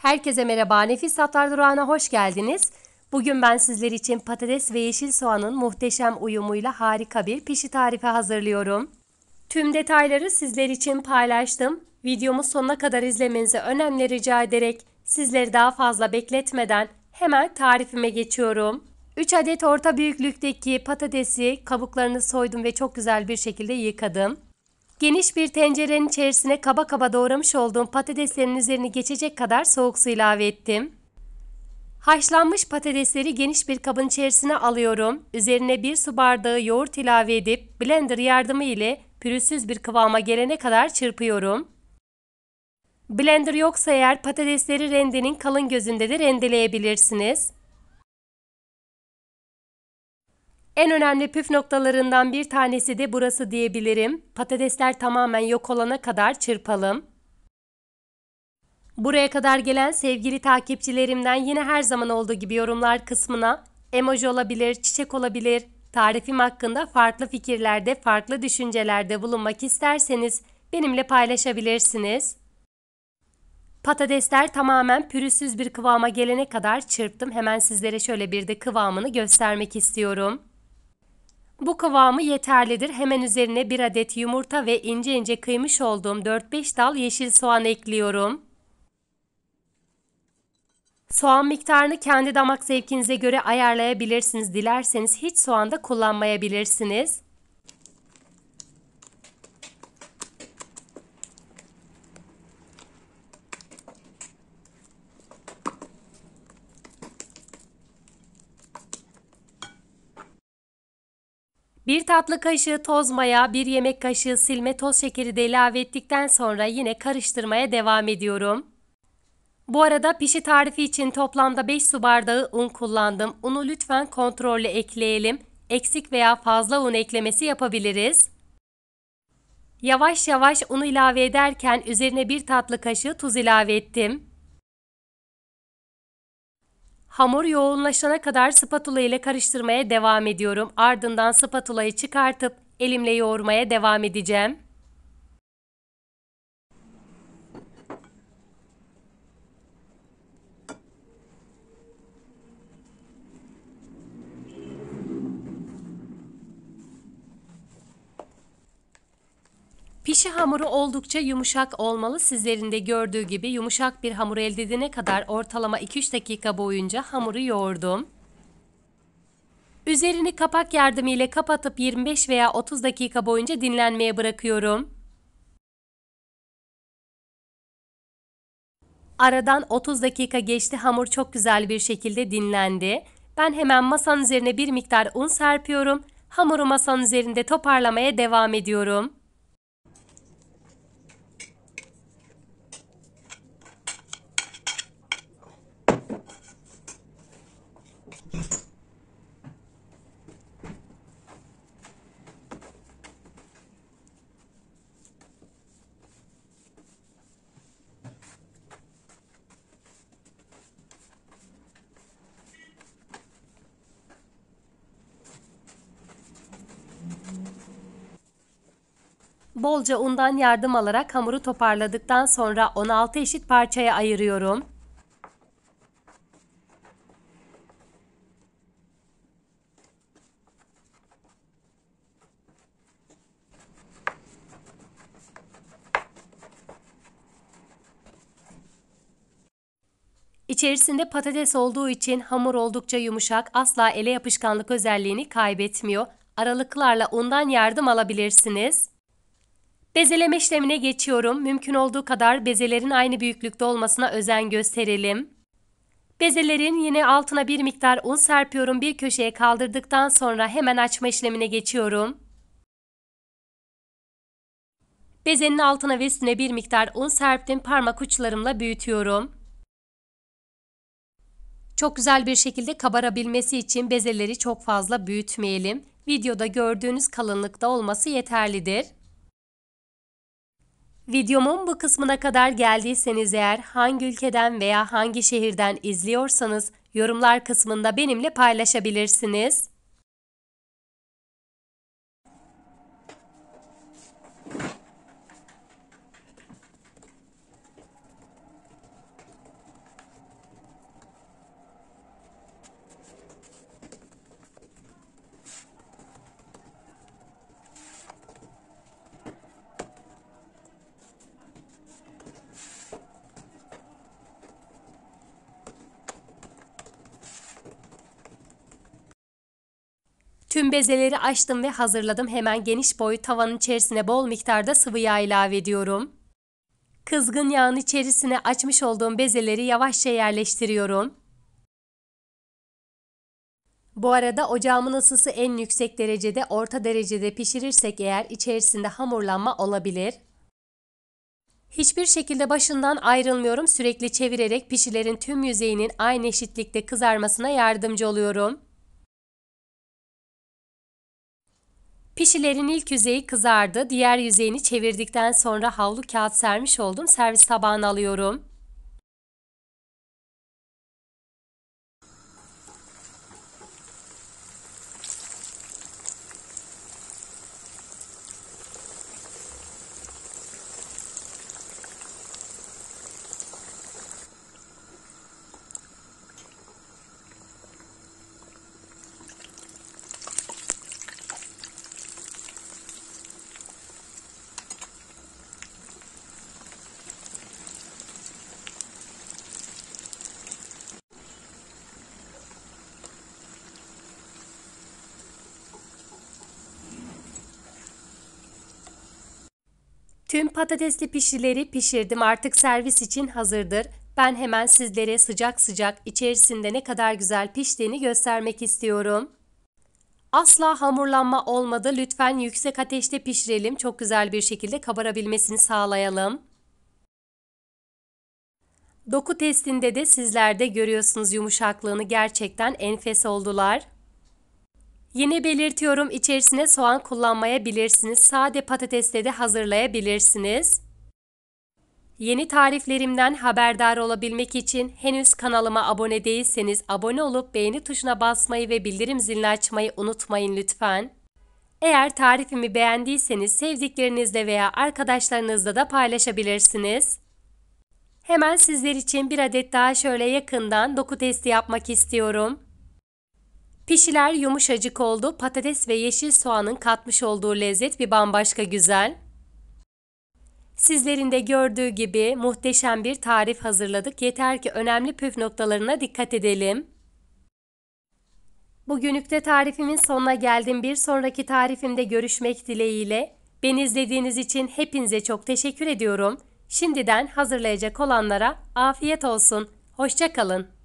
Herkese merhaba, Nefis Tatlar Durağı'na hoş geldiniz. Bugün ben sizler için patates ve yeşil soğanın muhteşem uyumuyla harika bir pişi tarifi hazırlıyorum. Tüm detayları sizler için paylaştım. Videomu sonuna kadar izlemenizi önemli rica ederek sizleri daha fazla bekletmeden hemen tarifime geçiyorum. 3 adet orta büyüklükteki patatesi kabuklarını soydum ve çok güzel bir şekilde yıkadım. Geniş bir tencerenin içerisine kaba kaba doğramış olduğum patateslerin üzerini geçecek kadar soğuk su ilave ettim. Haşlanmış patatesleri geniş bir kabın içerisine alıyorum. Üzerine bir su bardağı yoğurt ilave edip blender yardımı ile pürüzsüz bir kıvama gelene kadar çırpıyorum. Blender yoksa eğer patatesleri rendenin kalın gözünde de rendeleyebilirsiniz. En önemli püf noktalarından bir tanesi de burası diyebilirim. Patatesler tamamen yok olana kadar çırpalım. Buraya kadar gelen sevgili takipçilerimden yine her zaman olduğu gibi yorumlar kısmına emoji olabilir, çiçek olabilir, tarifim hakkında farklı fikirlerde, farklı düşüncelerde bulunmak isterseniz benimle paylaşabilirsiniz. Patatesler tamamen pürüzsüz bir kıvama gelene kadar çırptım. Hemen sizlere şöyle bir de kıvamını göstermek istiyorum. Bu kıvamı yeterlidir. Hemen üzerine bir adet yumurta ve ince ince kıymış olduğum 4-5 dal yeşil soğan ekliyorum. Soğan miktarını kendi damak zevkinize göre ayarlayabilirsiniz. Dilerseniz hiç soğan da kullanmayabilirsiniz. 1 tatlı kaşığı toz maya, 1 yemek kaşığı silme toz şekeri de ilave ettikten sonra yine karıştırmaya devam ediyorum. Bu arada pişi tarifi için toplamda 5 su bardağı un kullandım. Unu lütfen kontrollü ekleyelim. Eksik veya fazla un eklemesi yapabiliriz. Yavaş yavaş unu ilave ederken üzerine 1 tatlı kaşığı tuz ilave ettim. Hamur yoğunlaşana kadar spatula ile karıştırmaya devam ediyorum. Ardından spatulayı çıkartıp elimle yoğurmaya devam edeceğim. Pişi hamuru oldukça yumuşak olmalı. Sizlerin de gördüğü gibi yumuşak bir hamur elde edene kadar ortalama 2-3 dakika boyunca hamuru yoğurdum. Üzerini kapak yardımıyla kapatıp 25 veya 30 dakika boyunca dinlenmeye bırakıyorum. Aradan 30 dakika geçti hamur çok güzel bir şekilde dinlendi. Ben hemen masanın üzerine bir miktar un serpiyorum. Hamuru masanın üzerinde toparlamaya devam ediyorum. bolca undan yardım alarak hamuru toparladıktan sonra 16 eşit parçaya ayırıyorum. İçerisinde patates olduğu için hamur oldukça yumuşak, asla ele yapışkanlık özelliğini kaybetmiyor. Aralıklarla undan yardım alabilirsiniz. Bezeleme işlemine geçiyorum. Mümkün olduğu kadar bezelerin aynı büyüklükte olmasına özen gösterelim. Bezelerin yine altına bir miktar un serpiyorum. Bir köşeye kaldırdıktan sonra hemen açma işlemine geçiyorum. Bezenin altına ve üstüne bir miktar un serptim. Parmak uçlarımla büyütüyorum. Çok güzel bir şekilde kabarabilmesi için bezeleri çok fazla büyütmeyelim. Videoda gördüğünüz kalınlıkta olması yeterlidir. Videomun bu kısmına kadar geldiyseniz eğer hangi ülkeden veya hangi şehirden izliyorsanız yorumlar kısmında benimle paylaşabilirsiniz. Tüm bezeleri açtım ve hazırladım. Hemen geniş boy tavanın içerisine bol miktarda sıvı yağ ilave ediyorum. Kızgın yağın içerisine açmış olduğum bezeleri yavaşça yerleştiriyorum. Bu arada ocağımın ısısı en yüksek derecede orta derecede pişirirsek eğer içerisinde hamurlanma olabilir. Hiçbir şekilde başından ayrılmıyorum sürekli çevirerek pişilerin tüm yüzeyinin aynı eşitlikte kızarmasına yardımcı oluyorum. Pişilerin ilk yüzeyi kızardı. Diğer yüzeyini çevirdikten sonra havlu kağıt sermiş olduğum servis tabağına alıyorum. Tüm patatesli pişileri pişirdim artık servis için hazırdır. Ben hemen sizlere sıcak sıcak içerisinde ne kadar güzel piştiğini göstermek istiyorum. Asla hamurlanma olmadı. Lütfen yüksek ateşte pişirelim. Çok güzel bir şekilde kabarabilmesini sağlayalım. Doku testinde de sizler de görüyorsunuz yumuşaklığını gerçekten enfes oldular. Yine belirtiyorum içerisine soğan kullanmayabilirsiniz. Sade patatesle de hazırlayabilirsiniz. Yeni tariflerimden haberdar olabilmek için henüz kanalıma abone değilseniz abone olup beğeni tuşuna basmayı ve bildirim zilini açmayı unutmayın lütfen. Eğer tarifimi beğendiyseniz sevdiklerinizle veya arkadaşlarınızla da paylaşabilirsiniz. Hemen sizler için bir adet daha şöyle yakından doku testi yapmak istiyorum. Pişiler yumuşacık oldu. Patates ve yeşil soğanın katmış olduğu lezzet bir bambaşka güzel. Sizlerin de gördüğü gibi muhteşem bir tarif hazırladık. Yeter ki önemli püf noktalarına dikkat edelim. Bugünlükte tarifimin sonuna geldim. Bir sonraki tarifimde görüşmek dileğiyle. Beni izlediğiniz için hepinize çok teşekkür ediyorum. Şimdiden hazırlayacak olanlara afiyet olsun. Hoşçakalın.